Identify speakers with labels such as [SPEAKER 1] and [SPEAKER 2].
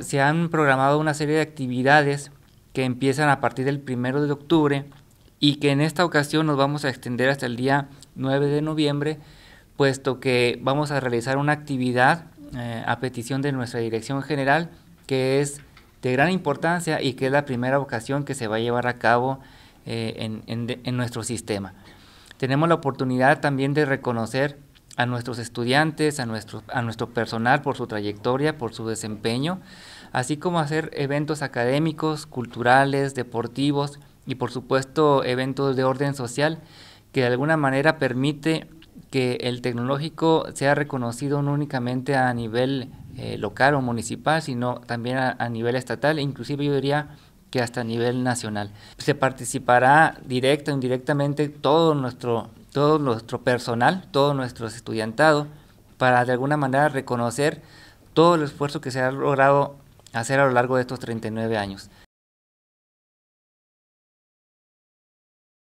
[SPEAKER 1] se han programado una serie de actividades que empiezan a partir del primero de octubre y que en esta ocasión nos vamos a extender hasta el día 9 de noviembre, puesto que vamos a realizar una actividad eh, a petición de nuestra dirección general que es de gran importancia y que es la primera ocasión que se va a llevar a cabo eh, en nuestro sistema. Tenemos la oportunidad también de reconocer a nuestros estudiantes, a nuestro, a nuestro personal por su trayectoria, por su desempeño, así como hacer eventos académicos, culturales, deportivos y por supuesto eventos de orden social que de alguna manera permite que el tecnológico sea reconocido no únicamente a nivel eh, local o municipal, sino también a, a nivel estatal, inclusive yo diría que hasta a nivel nacional. Se participará directa o indirectamente todo nuestro, todo nuestro personal, todo nuestro estudiantado, para de alguna manera reconocer todo el esfuerzo que se ha logrado hacer a lo largo de estos 39 años.